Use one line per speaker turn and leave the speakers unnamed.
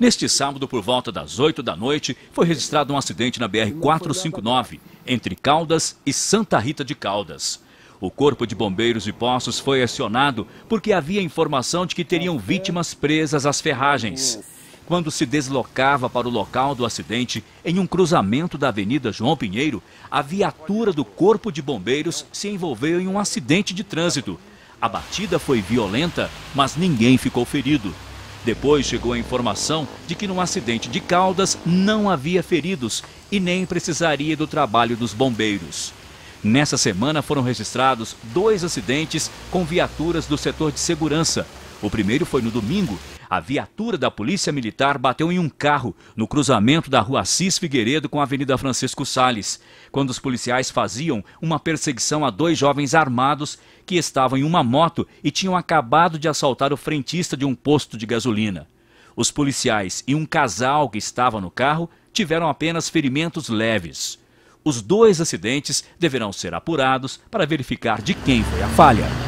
Neste sábado, por volta das 8 da noite, foi registrado um acidente na BR-459, entre Caldas e Santa Rita de Caldas. O Corpo de Bombeiros e Poços foi acionado porque havia informação de que teriam vítimas presas às ferragens. Quando se deslocava para o local do acidente, em um cruzamento da Avenida João Pinheiro, a viatura do Corpo de Bombeiros se envolveu em um acidente de trânsito. A batida foi violenta, mas ninguém ficou ferido. Depois chegou a informação de que no acidente de Caldas não havia feridos e nem precisaria do trabalho dos bombeiros. Nessa semana foram registrados dois acidentes com viaturas do setor de segurança. O primeiro foi no domingo a viatura da Polícia Militar bateu em um carro no cruzamento da rua Assis Figueiredo com a Avenida Francisco Sales, quando os policiais faziam uma perseguição a dois jovens armados que estavam em uma moto e tinham acabado de assaltar o frentista de um posto de gasolina. Os policiais e um casal que estava no carro tiveram apenas ferimentos leves. Os dois acidentes deverão ser apurados para verificar de quem foi a falha.